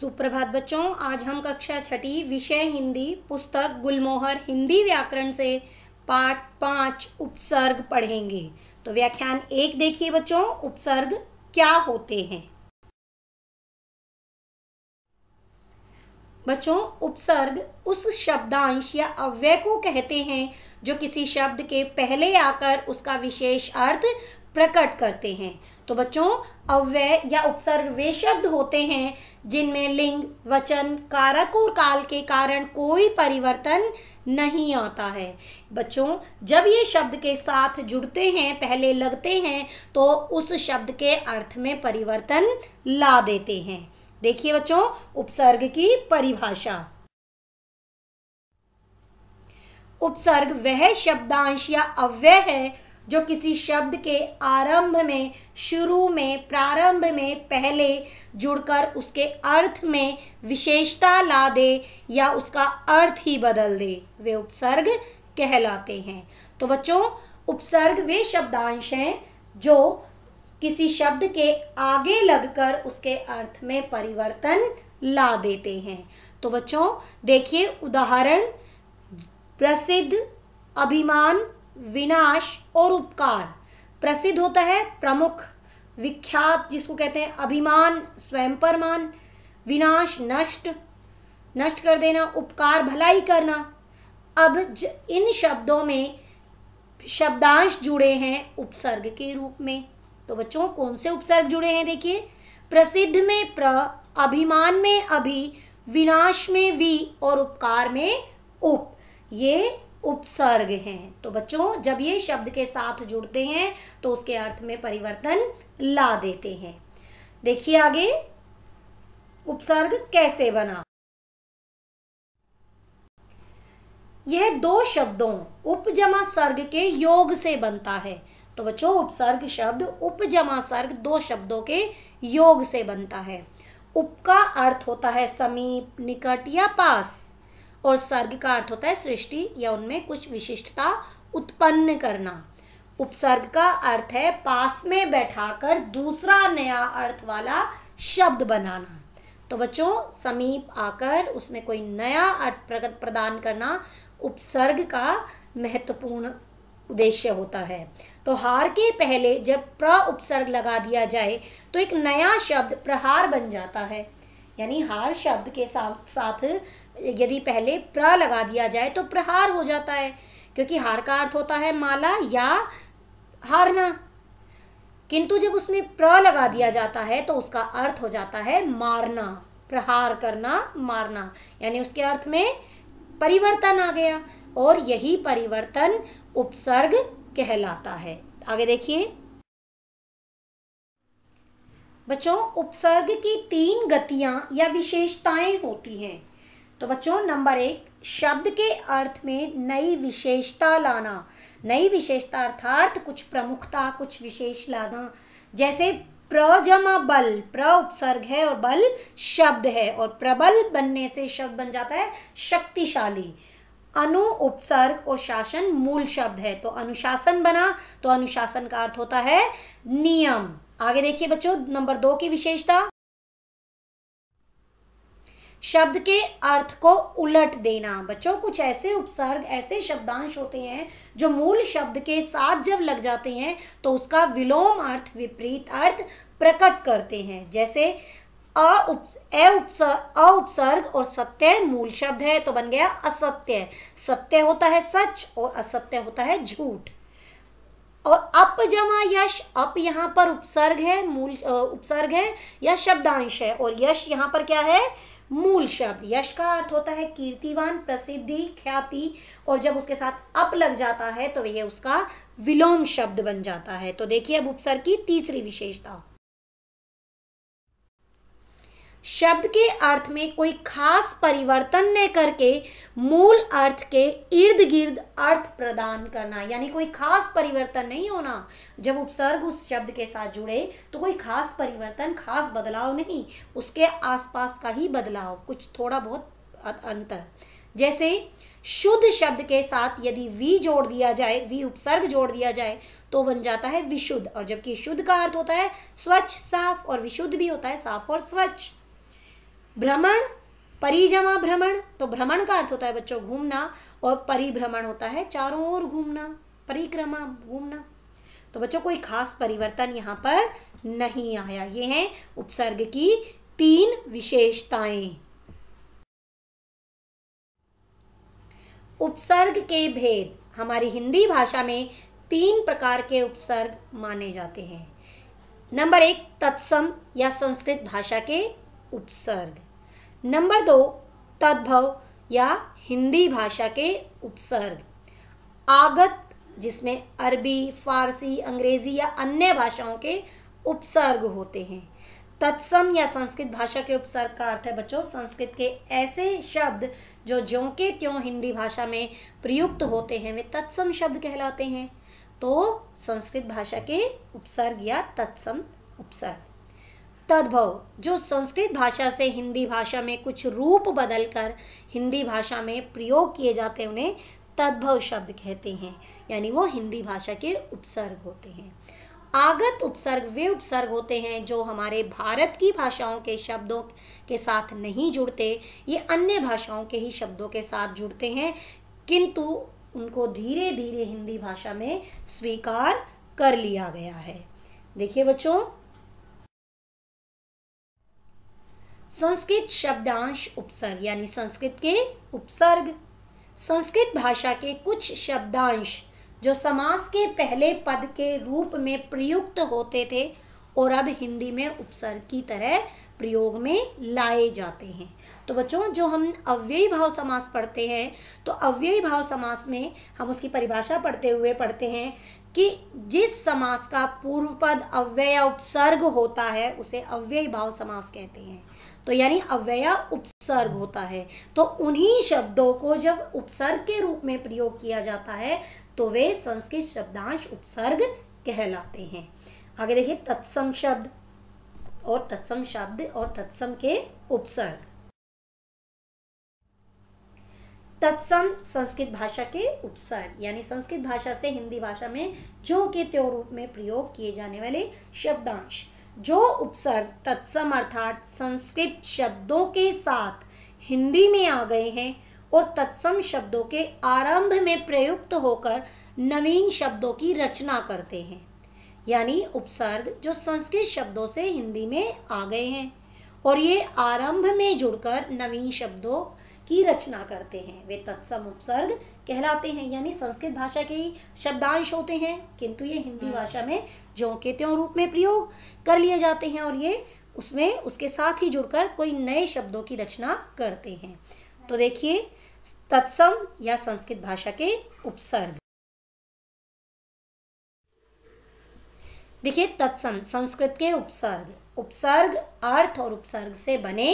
सुप्रभात बच्चों आज हम कक्षा छठी विषय हिंदी पुस्तक गुलमोहर हिंदी व्याकरण से पाठ पाँच उपसर्ग पढ़ेंगे तो व्याख्यान एक देखिए बच्चों उपसर्ग क्या होते हैं बच्चों उपसर्ग उस शब्दांश या अव्यय को कहते हैं जो किसी शब्द के पहले आकर उसका विशेष अर्थ प्रकट करते हैं तो बच्चों अव्यय या उपसर्ग वे शब्द होते हैं जिनमें लिंग वचन कारक और काल के कारण कोई परिवर्तन नहीं आता है बच्चों जब ये शब्द के साथ जुड़ते हैं पहले लगते हैं तो उस शब्द के अर्थ में परिवर्तन ला देते हैं देखिए बच्चों उपसर्ग की परिभाषा उपसर्ग वह शब्दांश या अव्यय है जो किसी शब्द के आरंभ में शुरू में प्रारंभ में पहले जुड़कर उसके अर्थ में विशेषता ला दे या उसका अर्थ ही बदल दे वे उपसर्ग कहलाते हैं तो बच्चों उपसर्ग वे शब्दांश हैं जो किसी शब्द के आगे लगकर उसके अर्थ में परिवर्तन ला देते हैं तो बच्चों देखिए उदाहरण प्रसिद्ध अभिमान विनाश और उपकार प्रसिद्ध होता है प्रमुख विख्यात जिसको कहते हैं अभिमान स्वयं परमान विनाश नष्ट नष्ट कर देना उपकार भलाई करना अब ज, इन शब्दों में शब्दांश जुड़े हैं उपसर्ग के रूप में तो बच्चों कौन से उपसर्ग जुड़े हैं देखिए प्रसिद्ध में प्र अभिमान में अभि विनाश में वी और उपकार में उप ये उपसर्ग हैं तो बच्चों जब ये शब्द के साथ जुड़ते हैं तो उसके अर्थ में परिवर्तन ला देते हैं देखिए आगे उपसर्ग कैसे बना यह दो शब्दों उपजमा सर्ग के योग से बनता है तो बच्चों उपसर्ग शब्द उपजमा सर्ग दो शब्दों के योग से बनता है उप का अर्थ होता है समीप निकट या पास और सर्ग का अर्थ होता है सृष्टि या उनमें कुछ विशिष्टता उत्पन्न करना उपसर्ग का अर्थ है पास में बैठाकर दूसरा नया अर्थ वाला शब्द बनाना तो बच्चों समीप आकर उसमें कोई नया अर्थ प्रदान करना उपसर्ग का महत्वपूर्ण उद्देश्य होता है तो हार के पहले जब प्र उपसर्ग लगा दिया जाए तो एक नया शब्द प्रहार बन जाता है यानी हार शब्द के साथ साथ यदि पहले प्र लगा दिया जाए तो प्रहार हो जाता है क्योंकि हार का अर्थ होता है माला या हारना किंतु जब उसमें प्र लगा दिया जाता है तो उसका अर्थ हो जाता है मारना प्रहार करना मारना यानी उसके अर्थ में परिवर्तन आ गया और यही परिवर्तन उपसर्ग कहलाता है आगे देखिए बच्चों उपसर्ग की तीन गतियां या विशेषताएं होती हैं तो बच्चों नंबर एक शब्द के अर्थ में नई विशेषता लाना नई विशेषता अर्थार्थ कुछ प्रमुखता कुछ विशेष लाना जैसे प्रजमा बल प्र उपसर्ग है और बल शब्द है और प्रबल बनने से शब्द बन जाता है शक्तिशाली अनु उपसर्ग और शासन मूल शब्द है तो अनुशासन बना तो अनुशासन का अर्थ होता है नियम आगे देखिए बच्चों नंबर दो की विशेषता शब्द के अर्थ को उलट देना बच्चों कुछ ऐसे उपसर्ग ऐसे शब्दांश होते हैं जो मूल शब्द के साथ जब लग जाते हैं तो उसका विलोम अर्थ विपरीत अर्थ प्रकट करते हैं जैसे अ उप उपसर्ग अ उपसर्ग और सत्य मूल शब्द है तो बन गया असत्य सत्य होता है सच और असत्य होता है झूठ और अप जमा यश अप यहाँ पर उपसर्ग है मूल उपसर्ग है या शब्दांश है और यश यहाँ पर क्या है मूल शब्द यश का अर्थ होता है कीर्तिवान प्रसिद्धि ख्याति और जब उसके साथ अप लग जाता है तो यह उसका विलोम शब्द बन जाता है तो देखिए अब उपसर्ग की तीसरी विशेषता शब्द के अर्थ में कोई खास परिवर्तन न करके मूल अर्थ के इर्द गिर्द अर्थ प्रदान करना यानी कोई खास परिवर्तन नहीं होना जब उपसर्ग उस शब्द के साथ जुड़े तो कोई खास परिवर्तन खास बदलाव नहीं उसके आसपास का ही बदलाव कुछ थोड़ा बहुत अंतर जैसे शुद्ध शब्द के साथ यदि वी जोड़ दिया जाए वी उपसर्ग जोड़ दिया जाए तो बन जाता है विशुद्ध और जबकि शुद्ध का अर्थ होता है स्वच्छ साफ और विशुद्ध भी होता है साफ और स्वच्छ भ्रमण परिजमा भ्रमण तो भ्रमण का अर्थ होता है बच्चों घूमना और परिभ्रमण होता है चारों ओर घूमना परिक्रमा घूमना तो बच्चों कोई खास परिवर्तन यहाँ पर नहीं आया ये हैं उपसर्ग की तीन विशेषताएं उपसर्ग के भेद हमारी हिंदी भाषा में तीन प्रकार के उपसर्ग माने जाते हैं नंबर एक तत्सम या संस्कृत भाषा के उपसर्ग नंबर दो तद्भव या हिंदी भाषा के उपसर्ग आगत जिसमें अरबी फारसी अंग्रेजी या अन्य भाषाओं के उपसर्ग होते हैं तत्सम या संस्कृत भाषा के उपसर्ग का अर्थ है बच्चों संस्कृत के ऐसे शब्द जो ज्यों के त्यों हिंदी भाषा में प्रयुक्त होते हैं वे तत्सम शब्द कहलाते हैं तो संस्कृत भाषा के उपसर्ग या तत्सम उपसर्ग तद्भव जो संस्कृत भाषा से हिंदी भाषा में कुछ रूप बदलकर हिंदी भाषा में प्रयोग किए जाते हैं उन्हें तद्भव शब्द कहते हैं यानी वो हिंदी भाषा के उपसर्ग होते हैं आगत उपसर्ग वे उपसर्ग होते हैं जो हमारे भारत की भाषाओं के शब्दों के साथ नहीं जुड़ते ये अन्य भाषाओं के ही शब्दों के साथ जुड़ते हैं किंतु उनको धीरे धीरे हिंदी भाषा में स्वीकार कर लिया गया है देखिए बच्चों संस्कृत शब्दांश उपसर्ग यानी संस्कृत के उपसर्ग संस्कृत भाषा के कुछ शब्दांश जो समास के पहले पद के रूप में प्रयुक्त होते थे और अब हिंदी में उपसर्ग की तरह प्रयोग में लाए जाते हैं तो बच्चों जो हम अव्ययी भाव समास पढ़ते हैं तो अव्ययी भाव समास में हम उसकी परिभाषा पढ़ते हुए पढ़ते हैं कि जिस समास का पूर्व पद अव्यय उपसर्ग होता है उसे अव्ययी भाव समास कहते हैं तो यानी अव्यय उपसर्ग होता है तो उन्हीं शब्दों को जब उपसर्ग के रूप में प्रयोग किया जाता है तो वे संस्कृत शब्दांश उपसर्ग कहलाते हैं आगे देखिए तत्सम शब्द और तत्सम शब्द और तत्सम के उपसर्ग तत्सम संस्कृत भाषा के उपसर्ग यानी संस्कृत भाषा से हिंदी भाषा में जो के त्यो रूप में प्रयोग किए जाने वाले शब्दांश जो उपसर्ग तत्सम अर्थात संस्कृत शब्दों के साथ हिंदी में आ गए हैं और तत्सम शब्दों के आरंभ में प्रयुक्त होकर नवीन शब्दों की रचना करते हैं यानी उपसर्ग जो संस्कृत शब्दों से हिंदी में आ गए हैं और ये आरंभ में जुड़कर नवीन शब्दों की रचना करते हैं वे तत्सम उपसर्ग कहलाते हैं यानी संस्कृत भाषा के ही शब्दांश होते हैं किंतु ये हिंदी हम्म। भाषा में ज्यों के त्यों रूप में प्रयोग कर लिए जाते हैं और ये उसमें उसके साथ ही जुड़कर कोई नए शब्दों की रचना करते हैं तो देखिए तत्सम या संस्कृत भाषा के उपसर्ग देखिए तत्सम संस्कृत के उपसर्ग उपसर्ग अर्थ और उपसर्ग से बने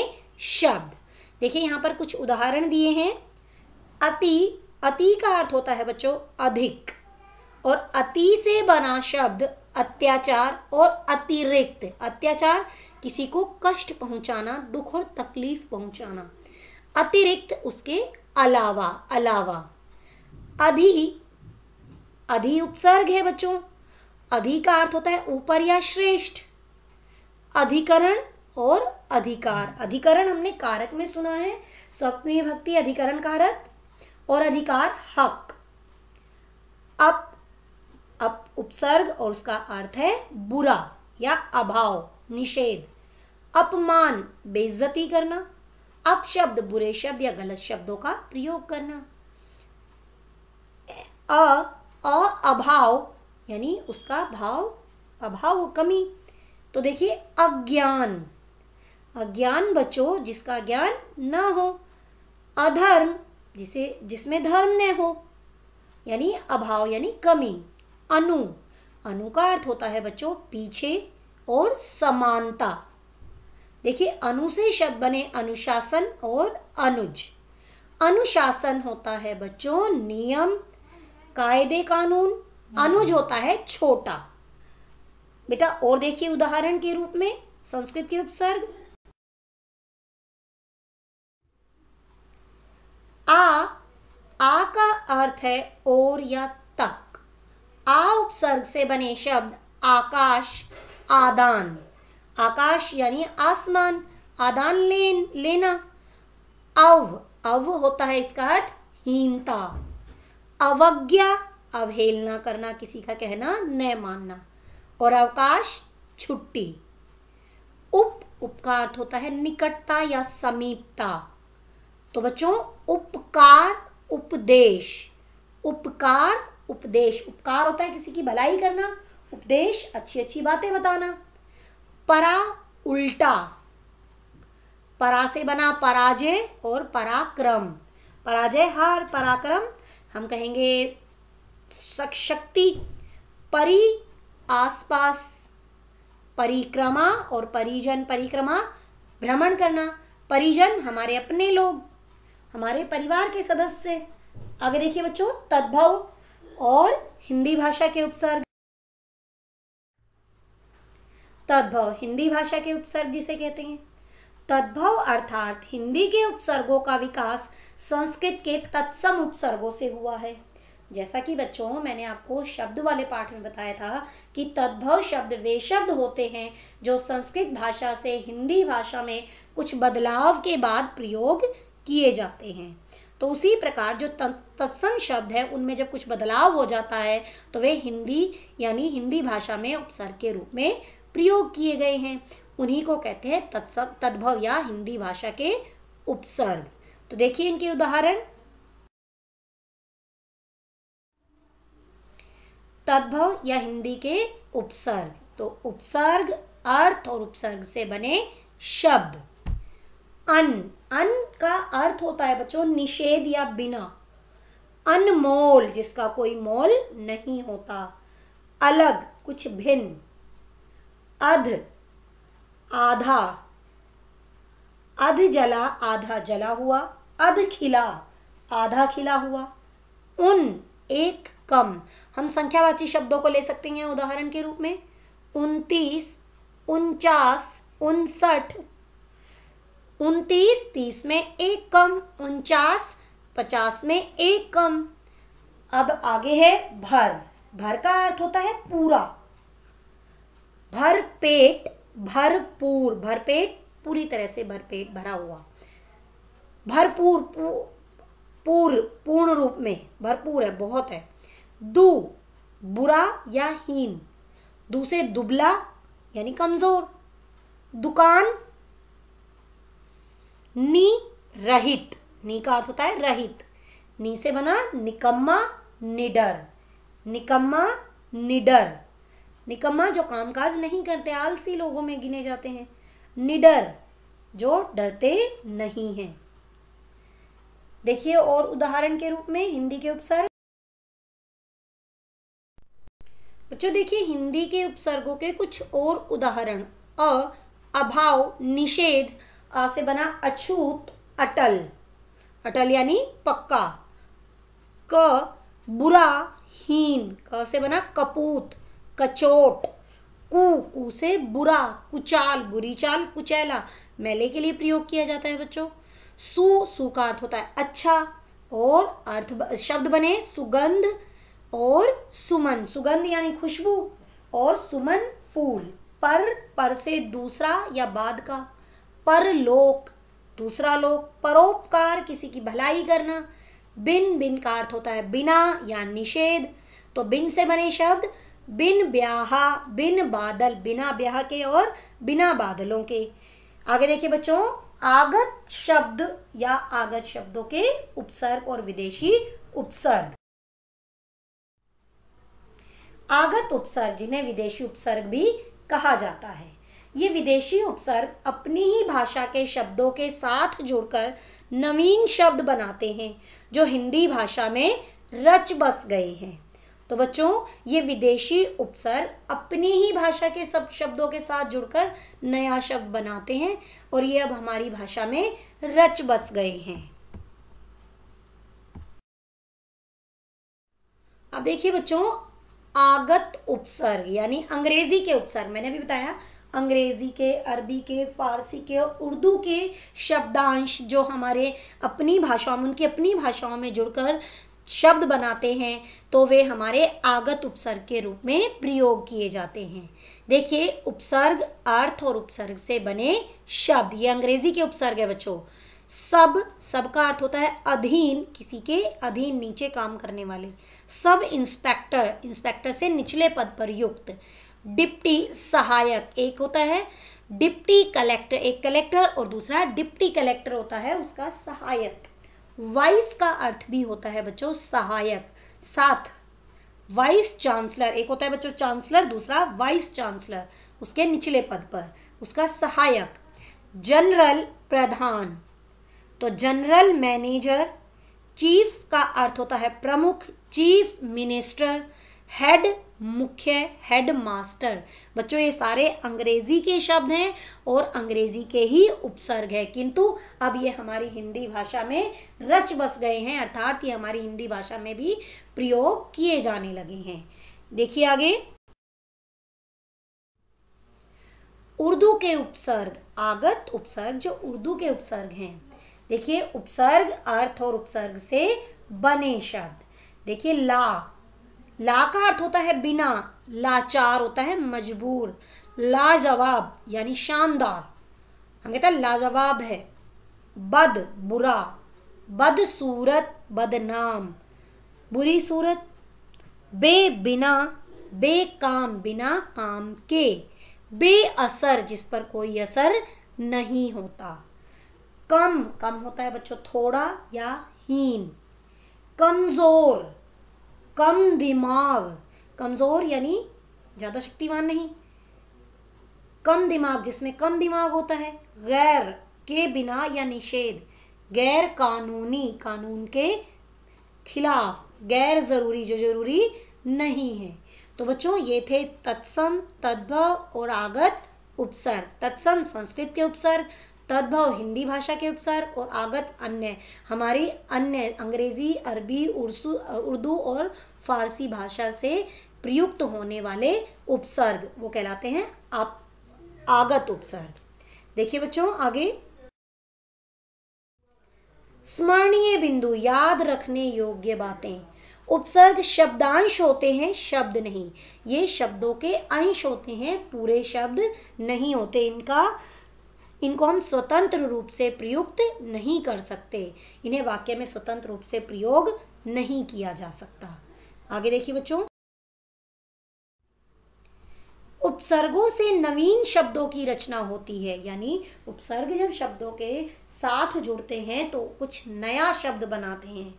शब्द देखिए यहां पर कुछ उदाहरण दिए हैं अति अति का अर्थ होता है बच्चों अधिक और अति से बना शब्द अत्याचार और अतिरिक्त अत्याचार किसी को कष्ट पहुंचाना दुख और तकलीफ पहुंचाना अतिरिक्त उसके अलावा अलावा अधि अधि उपसर्ग है बच्चों अधि का अर्थ होता है ऊपर या श्रेष्ठ अधिकरण और अधिकार अधिकरण हमने कारक में सुना है सप्तमी भक्ति अधिकरण कारक और अधिकार हक अब अप उपसर्ग और उसका अर्थ है बुरा या अभाव निषेध अपमान बेइज्जती करना अपशब्द बुरे शब्द या गलत शब्दों का प्रयोग करना अ अ अभाव यानी उसका भाव अभाव कमी तो देखिए अज्ञान अज्ञान बच्चों जिसका ज्ञान ना हो अधर्म जिसे जिसमें धर्म न हो यानी अभाव यानी कमी अनु अनु का अर्थ होता है बच्चों पीछे और समानता देखिए अनु से शब्द बने अनुशासन और अनुज अनुशासन होता है बच्चों नियम कायदे कानून अनुज होता है छोटा बेटा और देखिए उदाहरण के रूप में संस्कृत के उपसर्ग आ आ का अर्थ है और या तक आ उपसर्ग से बने शब्द आकाश आदान आकाश यानी आसमान आदान लेन लेना अव अव होता है इसका अर्थ हीनता अवज्ञा अवहेलना करना किसी का कहना न मानना और अवकाश छुट्टी उप उपकार अर्थ होता है निकटता या समीपता तो बच्चों उपकार उपदेश उपकार उपदेश उपकार होता है किसी की भलाई करना उपदेश अच्छी अच्छी बातें बताना परा उल्टा परा से बना पराजय और पराक्रम पराजय हार पराक्रम हम कहेंगे शक्ति परी आसपास परिक्रमा और परिजन परिक्रमा भ्रमण करना परिजन हमारे अपने लोग हमारे परिवार के सदस्य आगे देखिए बच्चों तद्भव और हिंदी भाषा के उपसर्ग तद्भव हिंदी भाषा के उपसर्ग जिसे कहते हैं तद्भव अर्थात हिंदी के उपसर्गों का विकास संस्कृत के तत्सम उपसर्गों से हुआ है जैसा कि बच्चों मैंने आपको शब्द वाले पाठ में बताया था कि तद्भव शब्द वे शब्द होते हैं जो संस्कृत भाषा से हिंदी भाषा में कुछ बदलाव के बाद प्रयोग किए जाते हैं तो उसी प्रकार जो तत्सम शब्द है उनमें जब कुछ बदलाव हो जाता है तो वे हिंदी यानी हिंदी भाषा में उपसर्ग के रूप में प्रयोग किए गए हैं उन्हीं को कहते हैं तत्सम तद्भव या हिंदी भाषा के उपसर्ग तो देखिए इनके उदाहरण तद्भव या हिंदी के उपसर्ग तो उपसर्ग अर्थ और उपसर्ग से बने शब्द अन अन का अर्थ होता है बच्चों निषेध या बिना अनमोल जिसका कोई मोल नहीं होता अलग कुछ भिन्न अध आधा अध जला आधा जला हुआ अध खिला आधा खिला हुआ उन एक कम हम संख्यावाची शब्दों को ले सकते हैं उदाहरण के रूप में उनतीस उनचास उनसठ उनतीस तीस में एक कम उनचास पचास में एक कम अब आगे है भर भर का अर्थ होता है पूरा भर पेट भरपूर भरपेट पूरी तरह से भरपेट भरा हुआ भरपूर पूर पूर्ण रूप में भरपूर है बहुत है दू बुरा या हीन दूसरे दुबला यानी कमजोर दुकान नी रहित नी का अर्थ होता है रहित नी से बना निकम्मा निडर निकम्मा निडर निकम्मा जो कामकाज नहीं करते आलसी लोगों में गिने जाते हैं निडर जो डरते नहीं हैं देखिए और उदाहरण के रूप में हिंदी के उपसर्ग बच्चों देखिए हिंदी के उपसर्गों के कुछ और उदाहरण अ अभाव निषेध आ से बना अछूत अटल अटल यानी पक्का क बुरा हीन क से बना कपूत कचोट कु कु से बुरा कुचाल बुरी चाल कुचैला मेले के लिए प्रयोग किया जाता है बच्चों सु सु का अर्थ होता है अच्छा और अर्थ शब्द बने सुगंध और सुमन सुगंध यानी खुशबू और सुमन फूल पर पर से दूसरा या बाद का परलोक दूसरा लोक परोपकार किसी की भलाई करना बिन बिन का अर्थ होता है बिना या निषेध तो बिन से बने शब्द बिन ब्याहा बिन बादल बिना ब्याह के और बिना बादलों के आगे देखिए बच्चों आगत शब्द या आगत शब्दों के उपसर्ग और विदेशी उपसर्ग आगत उपसर्ग जिन्हें विदेशी उपसर्ग भी कहा जाता है ये विदेशी उपसर्ग अपनी ही भाषा के शब्दों के साथ जुड़कर नवीन शब्द बनाते हैं जो हिंदी भाषा में रच बस गए हैं तो बच्चों ये विदेशी उपसर्ग अपनी ही भाषा के सब शब्दों के साथ जुड़कर नया शब्द बनाते हैं और ये अब हमारी भाषा में रच बस गए हैं अब देखिए बच्चों आगत उपसर्ग यानी अंग्रेजी के उपसर्ग मैंने भी बताया अंग्रेज़ी के अरबी के फ़ारसी के और उर्दू के शब्दांश जो हमारे अपनी भाषाओं में उनकी अपनी भाषाओं में जुड़कर शब्द बनाते हैं तो वे हमारे आगत उपसर्ग के रूप में प्रयोग किए जाते हैं देखिए उपसर्ग अर्थ और उपसर्ग से बने शब्द ये अंग्रेजी के उपसर्ग है बच्चों सब सबका अर्थ होता है अधीन किसी के अधीन नीचे काम करने वाले सब इंस्पेक्टर इंस्पेक्टर से निचले पद पर युक्त डिप्टी सहायक एक होता है डिप्टी कलेक्टर एक कलेक्टर और दूसरा डिप्टी कलेक्टर होता है उसका सहायक वाइस का अर्थ भी होता है बच्चों सहायक साथ वाइस चांसलर एक होता है बच्चों चांसलर दूसरा वाइस चांसलर उसके निचले पद पर उसका सहायक जनरल प्रधान तो जनरल मैनेजर चीफ का अर्थ होता है प्रमुख चीफ मिनिस्टर हेड मुख्य हेड मास्टर बच्चों ये सारे अंग्रेजी के शब्द हैं और अंग्रेजी के ही उपसर्ग है किंतु अब ये हमारी हिंदी भाषा में रच बस गए हैं अर्थात ये हमारी हिंदी भाषा में भी प्रयोग किए जाने लगे हैं देखिए आगे उर्दू के उपसर्ग आगत उपसर्ग जो उर्दू के उपसर्ग हैं देखिए उपसर्ग अर्थ और उपसर्ग से बने शब्द देखिए ला ला का अर्थ होता है बिना लाचार होता है मजबूर लाजवाब यानी शानदार हम कहते हैं लाजवाब है बद बुरा बदसूरत बदनाम बुरी सूरत बे बिना बे काम बिना काम के बेअसर जिस पर कोई असर नहीं होता कम कम होता है बच्चों थोड़ा या हीन कमज़ोर कम दिमाग कमज़ोर यानी ज़्यादा शक्तिवान नहीं कम दिमाग जिसमें कम दिमाग होता है गैर के बिना या निषेध गैर कानूनी कानून के खिलाफ गैर ज़रूरी जो ज़रूरी नहीं है तो बच्चों ये थे तत्सम तद्भव और आगत उपसर्ग तत्सम संस्कृत के उपसर्ग तद्भव हिंदी भाषा के उपसर्ग और आगत अन्य हमारी अन्य अंग्रेजी अरबी उर्दू और फारसी भाषा से प्रयुक्त होने वाले उपसर्ग वो कहलाते हैं आप आगत उपसर्ग देखिए बच्चों आगे स्मरणीय बिंदु याद रखने योग्य बातें उपसर्ग शब्दांश होते हैं शब्द नहीं ये शब्दों के अंश होते हैं पूरे शब्द नहीं होते इनका इनको हम स्वतंत्र रूप से प्रयुक्त नहीं कर सकते इन्हें वाक्य में स्वतंत्र रूप से प्रयोग नहीं किया जा सकता आगे देखिए बच्चों उपसर्गों से नवीन शब्दों की रचना होती है यानी उपसर्ग जब शब्दों के साथ जुड़ते हैं तो कुछ नया शब्द बनाते हैं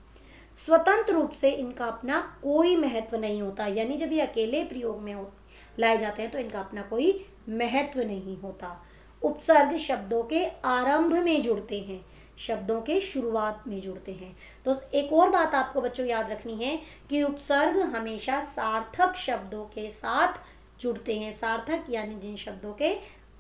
स्वतंत्र रूप से इनका अपना कोई महत्व नहीं होता यानी जब ये अकेले प्रयोग में लाए जाते हैं तो इनका अपना कोई महत्व नहीं होता उपसर्ग शब्दों के आरंभ में जुड़ते हैं शब्दों के शुरुआत में जुड़ते हैं तो एक और बात आपको बच्चों याद रखनी है कि उपसर्ग हमेशा सार्थक शब्दों के साथ जुड़ते हैं सार्थक यानी जिन शब्दों के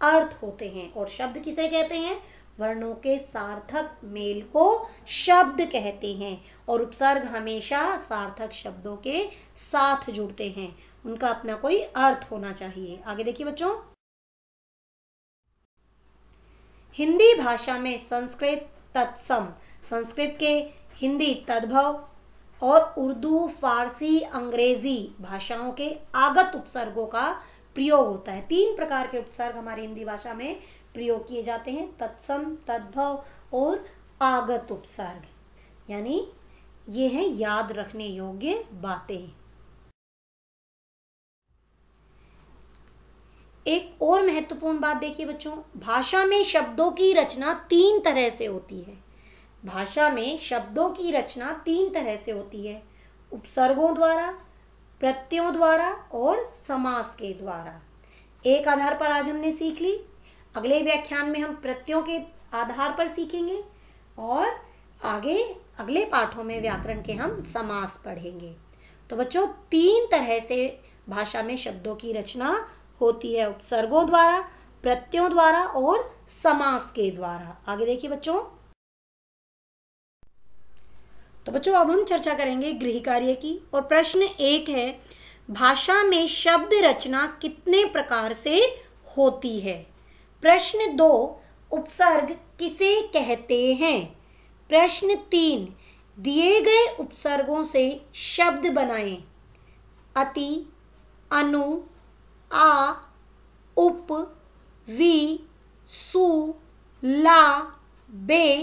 अर्थ होते हैं और शब्द किसे कहते हैं वर्णों के सार्थक मेल को शब्द कहते हैं और उपसर्ग हमेशा सार्थक शब्दों के साथ जुड़ते हैं उनका अपना कोई अर्थ होना चाहिए आगे देखिए बच्चों हिंदी भाषा में संस्कृत तत्सम संस्कृत के हिंदी तद्भव और उर्दू फारसी अंग्रेजी भाषाओं के आगत उपसर्गों का प्रयोग होता है तीन प्रकार के उपसर्ग हमारी हिंदी भाषा में प्रयोग किए जाते हैं तत्सम तद्भव और आगत उपसर्ग यानी ये हैं याद रखने योग्य बातें एक और महत्वपूर्ण बात देखिए बच्चों भाषा में शब्दों की रचना तीन तरह से होती है भाषा में शब्दों की रचना तीन तरह से होती है उपसर्गों द्वारा प्रत्ययों द्वारा और समास के द्वारा एक आधार पर आज हमने सीख ली अगले व्याख्यान में हम प्रत्ययों के आधार पर सीखेंगे और आगे अगले पाठों में व्याकरण के हम समास पढ़ेंगे तो बच्चों तीन तरह से भाषा में शब्दों की रचना होती है उपसर्गों द्वारा प्रत्ययों द्वारा और समास के द्वारा आगे देखिए बच्चों तो बच्चों अब हम चर्चा करेंगे गृह कार्य की और प्रश्न एक है भाषा में शब्द रचना कितने प्रकार से होती है प्रश्न दो उपसर्ग किसे कहते हैं प्रश्न तीन दिए गए उपसर्गों से शब्द बनाएं अति अनु आ उप वी सु ला बे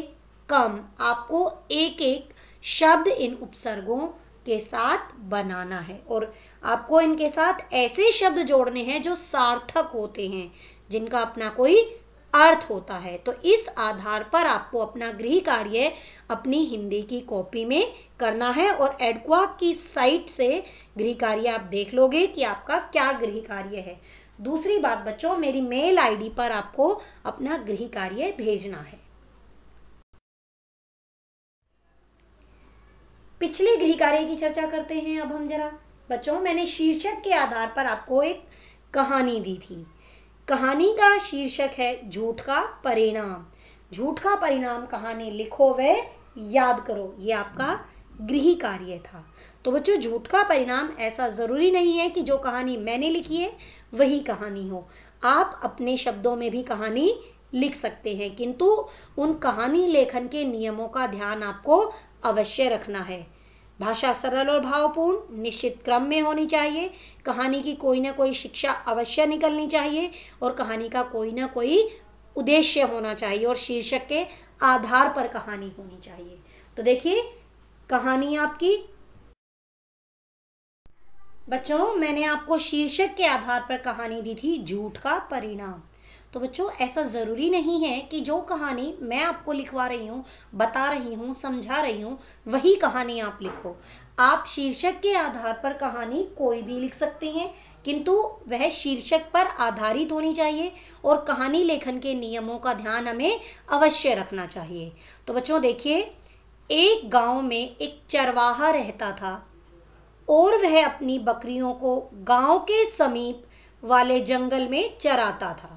कम आपको एक एक शब्द इन उपसर्गों के साथ बनाना है और आपको इनके साथ ऐसे शब्द जोड़ने हैं जो सार्थक होते हैं जिनका अपना कोई अर्थ होता है तो इस आधार पर आपको अपना गृह कार्य अपनी हिंदी की कॉपी में करना है और एडक्वा की साइट से गृह कार्य आप देख लोगे कि आपका क्या गृह कार्य है दूसरी बात बच्चों मेरी मेल आईडी पर आपको अपना गृह कार्य भेजना है पिछले गृह कार्य की चर्चा करते हैं अब हम जरा बच्चों मैंने शीर्षक के आधार पर आपको एक कहानी दी थी कहानी का शीर्षक है झूठ का परिणाम झूठ का परिणाम कहानी लिखो वे याद करो ये आपका गृह कार्य था तो बच्चों झूठ का परिणाम ऐसा ज़रूरी नहीं है कि जो कहानी मैंने लिखी है वही कहानी हो आप अपने शब्दों में भी कहानी लिख सकते हैं किंतु उन कहानी लेखन के नियमों का ध्यान आपको अवश्य रखना है भाषा सरल और भावपूर्ण निश्चित क्रम में होनी चाहिए कहानी की कोई ना कोई शिक्षा अवश्य निकलनी चाहिए और कहानी का कोई ना कोई उद्देश्य होना चाहिए और शीर्षक के आधार पर कहानी होनी चाहिए तो देखिए कहानी आपकी बच्चों मैंने आपको शीर्षक के आधार पर कहानी दी थी झूठ का परिणाम तो बच्चों ऐसा ज़रूरी नहीं है कि जो कहानी मैं आपको लिखवा रही हूँ बता रही हूँ समझा रही हूँ वही कहानी आप लिखो आप शीर्षक के आधार पर कहानी कोई भी लिख सकते हैं किंतु वह शीर्षक पर आधारित होनी चाहिए और कहानी लेखन के नियमों का ध्यान हमें अवश्य रखना चाहिए तो बच्चों देखिए एक गांव में एक चरवाहा रहता था और वह अपनी बकरियों को गांव के समीप वाले जंगल में चराता था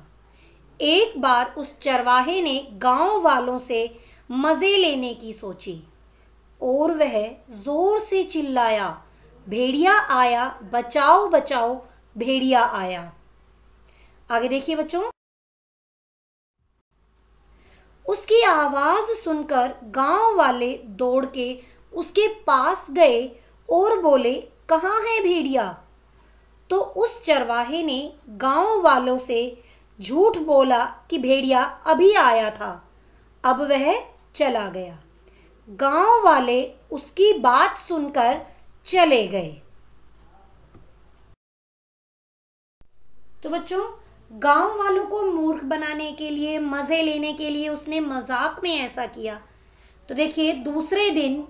एक बार उस चरवाहे ने गांव वालों से मज़े लेने की सोची और वह ज़ोर से चिल्लाया भेड़िया आया बचाओ बचाओ भेड़िया आया आगे देखिए बच्चों उसकी आवाज़ सुनकर गांव वाले दौड़ के उसके पास गए और बोले कहाँ है भेड़िया तो उस चरवाहे ने गांव वालों से झूठ बोला कि भेड़िया अभी आया था अब वह चला गया गांव वाले उसकी बात सुनकर चले गए तो बच्चों गांव वालों को मूर्ख बनाने के लिए मज़े लेने के लिए उसने मजाक में ऐसा किया तो देखिए दूसरे दिन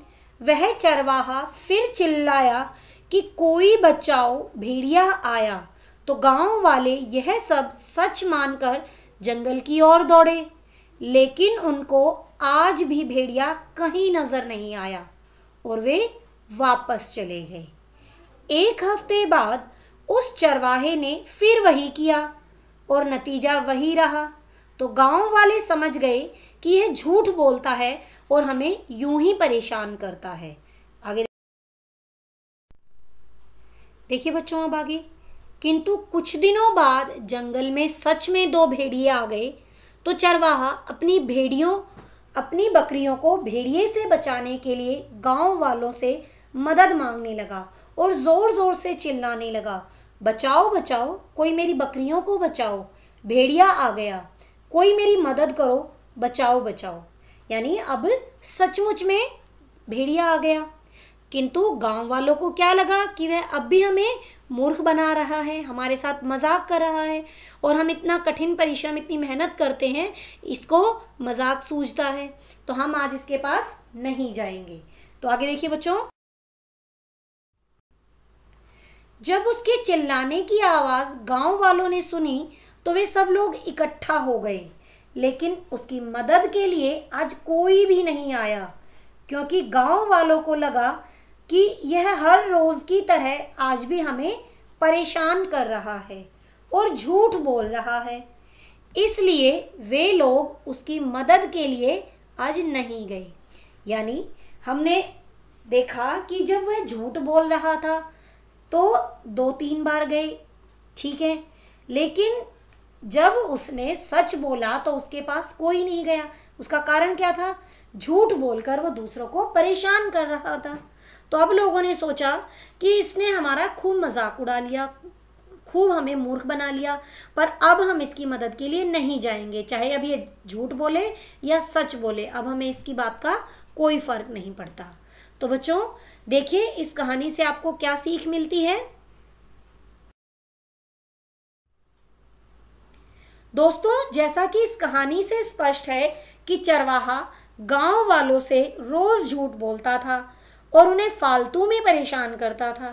वह चरवाहा फिर चिल्लाया कि कोई बचाओ भेड़िया आया तो गांव वाले यह सब सच मानकर जंगल की ओर दौड़े लेकिन उनको आज भी भेड़िया कहीं नज़र नहीं आया और वे वापस चले गए एक हफ्ते बाद उस चरवाहे ने फिर वही किया और नतीजा वही रहा तो गांव वाले समझ गए कि यह झूठ बोलता है और हमें यूं ही परेशान करता है आगे देखिए बच्चों अब आगे किंतु कुछ दिनों बाद जंगल में सच में दो भेड़िए आ गए तो चरवाहा अपनी भेड़ियों अपनी बकरियों को भेड़िए से बचाने के लिए गांव वालों से मदद मांगने लगा और ज़ोर ज़ोर से चिल्लाने लगा बचाओ बचाओ कोई मेरी बकरियों को बचाओ भेड़िया आ गया कोई मेरी मदद करो बचाओ बचाओ यानी अब सचमुच में भेड़िया आ गया किंतु गांव वालों को क्या लगा कि वह अब भी हमें मूर्ख बना रहा है हमारे साथ मजाक कर रहा है और हम इतना कठिन परिश्रम इतनी मेहनत करते हैं इसको मजाक सूझता है तो हम आज इसके पास नहीं जाएंगे तो आगे देखिए बच्चों जब उसके चिल्लाने की आवाज़ गांव वालों ने सुनी तो वे सब लोग इकट्ठा हो गए लेकिन उसकी मदद के लिए आज कोई भी नहीं आया क्योंकि गांव वालों को लगा कि यह हर रोज़ की तरह आज भी हमें परेशान कर रहा है और झूठ बोल रहा है इसलिए वे लोग उसकी मदद के लिए आज नहीं गए यानी हमने देखा कि जब वह झूठ बोल रहा था तो दो तीन बार गए ठीक है लेकिन जब उसने सच बोला तो उसके पास कोई नहीं गया उसका कारण क्या था झूठ बोलकर वो दूसरों को परेशान कर रहा था तो अब लोगों ने सोचा कि इसने हमारा खूब मजाक उड़ा लिया खूब हमें मूर्ख बना लिया पर अब हम इसकी मदद के लिए नहीं जाएंगे चाहे अब ये झूठ बोले या सच बोले अब हमें इसकी बात का कोई फर्क नहीं पड़ता तो बच्चों देखिए इस कहानी से आपको क्या सीख मिलती है दोस्तों जैसा कि इस कहानी से स्पष्ट है कि चरवाहा गांव वालों से रोज झूठ बोलता था और उन्हें फालतू में परेशान करता था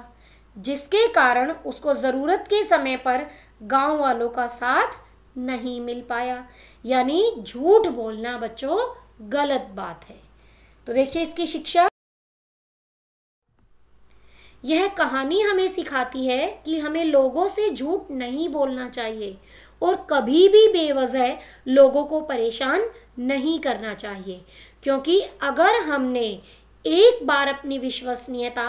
जिसके कारण उसको ज़रूरत के समय पर गांव वालों का साथ नहीं मिल पाया यानी झूठ बोलना बच्चों गलत बात है तो देखिए इसकी शिक्षा यह कहानी हमें सिखाती है कि हमें लोगों से झूठ नहीं बोलना चाहिए और कभी भी बेवजह लोगों को परेशान नहीं करना चाहिए क्योंकि अगर हमने एक बार अपनी विश्वसनीयता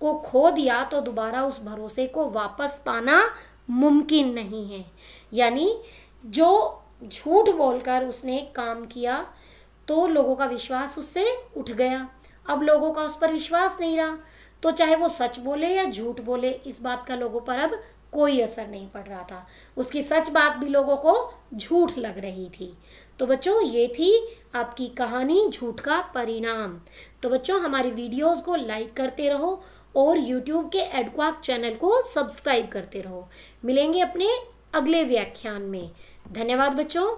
को खो दिया तो दोबारा उस भरोसे को वापस पाना मुमकिन नहीं है यानी जो झूठ बोलकर उसने काम किया तो लोगों का विश्वास उससे उठ गया अब लोगों का उस पर विश्वास नहीं रहा तो चाहे वो सच बोले या झूठ बोले इस बात का लोगों पर अब कोई असर नहीं पड़ रहा था उसकी सच बात भी लोगों को झूठ लग रही थी तो बच्चों ये थी आपकी कहानी झूठ का परिणाम तो बच्चों हमारी वीडियोस को लाइक करते रहो और यूट्यूब के एडक्वाक चैनल को सब्सक्राइब करते रहो मिलेंगे अपने अगले व्याख्यान में धन्यवाद बच्चों